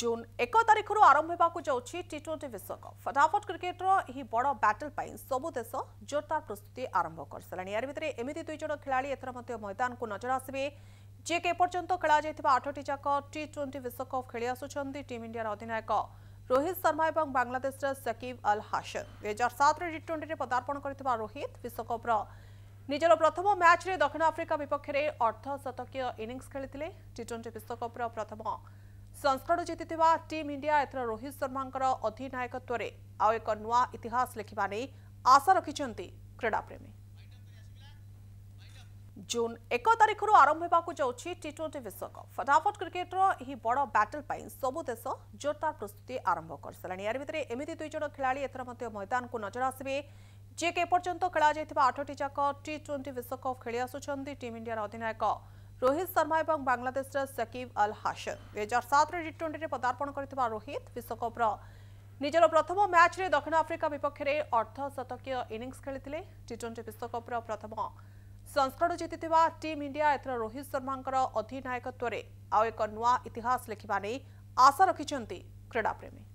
June এক তারিখর আরম্ভ হওয়া যাচ্ছে টি টোয়েন্টি বিশ্বকপ ফটাফট ক্রিকেটর এই বড় ব্যাটল সবু দেশ জোরদার প্রস্তুতি আরম্ভ করেসারা এর ভিতরে এমিতি দুইজন খেলাড়ি এথর ময়দানক নজর আসবে যিয়ে এপর্যন্ত খেলা যাই আঠটি যাক টি টোয়েন্টি বিশ্বকপ খেলে আসুচার টিম ইন্ডিয়ার অধিনায়ক রোহিত শর্মা এবং বাংলাদেশের সকিব আল হাসন দুই হাজার সাতরে টি টোয়েন্টি পদার্পণ করে রোহিত বিশ্বকপর ନିଜର ପ୍ରଥମ ମ୍ୟାଚ୍ରେ ଦକ୍ଷିଣ ଆଫ୍ରିକା ବିପକ୍ଷରେ ଅର୍ଦ୍ଧଶତକୀୟ ଇନିଂସ ଖେଳିଥିଲେ ଟି ଟ୍ୱେଣ୍ଟି ବିଶ୍ୱକପ୍ର ପ୍ରଥମ ସଂସ୍କରଣ ଜିତିଥିବା ଟିମ୍ ଇଣ୍ଡିଆ ଏଥର ରୋହିତ ଶର୍ମାଙ୍କର ଅଧିନାୟକତ୍ୱରେ ଆଉ ଏକ ନୂଆ ଇତିହାସ ଲେଖିବା ନେଇ ଆଶା ରଖିଛନ୍ତି କ୍ରୀଡ଼ାପ୍ରେମୀ ଜୁନ୍ ଏକ ତାରିଖରୁ ଆରମ୍ଭ ହେବାକୁ ଯାଉଛି ଟି ଟ୍ୱେଣ୍ଟି ବିଶ୍ୱକପ୍ ଫଟାଫଟ କ୍ରିକେଟର ଏହି ବଡ଼ ବ୍ୟାଟେଲ୍ ପାଇଁ ସବୁ ଦେଶ ଜୋରଦାର ପ୍ରସ୍ତୁତି ଆରମ୍ଭ କରିସାରିଲାଣି ଏହାର ଭିତରେ ଏମିତି ଦୁଇ ଜଣ ଖେଳାଳି ଏଥର ମଧ୍ୟ ମଇଦାନକୁ ନଜର ଆସିବେ ଯିଏକି ଏପର୍ଯ୍ୟନ୍ତ ଖେଳାଯାଇଥିବା ଆଠଟି ଯାକ ଟି ଟ୍ୱେଣ୍ଟି ବିଶ୍ୱକପ୍ ଖେଳି ଆସୁଛନ୍ତି ଟିମ୍ ଇଣ୍ଡିଆର ଅଧିନାୟକ রোহিত শর্মা এবং বাংলাদেশর সকিব আল হাসন দুই হাজার সাতরে টি টোয়েন্টি পদার্পণ করে রোহিত বিশ্বকপর ନିଜର ପ୍ରଥମ ମ୍ୟାଚ୍ରେ ଦକ୍ଷିଣ ଆଫ୍ରିକା ବିପକ୍ଷରେ ଅର୍ଦ୍ଧଶତକୀୟ ଇନିଂସ ଖେଳିଥିଲେ ଟି ଟ୍ୱେଣ୍ଟି ବିଶ୍ୱକପ୍ର ପ୍ରଥମ ସଂସ୍କରଣ ଜିତିଥିବା ଟିମ୍ ଇଣ୍ଡିଆ ଏଥର ରୋହିତ ଶର୍ମାଙ୍କର ଅଧିନାୟକତ୍ୱରେ ଆଉ ଏକ ନୂଆ ଇତିହାସ ଲେଖିବା ନେଇ ଆଶା ରଖିଛନ୍ତି କ୍ରୀଡ଼ାପ୍ରେମୀ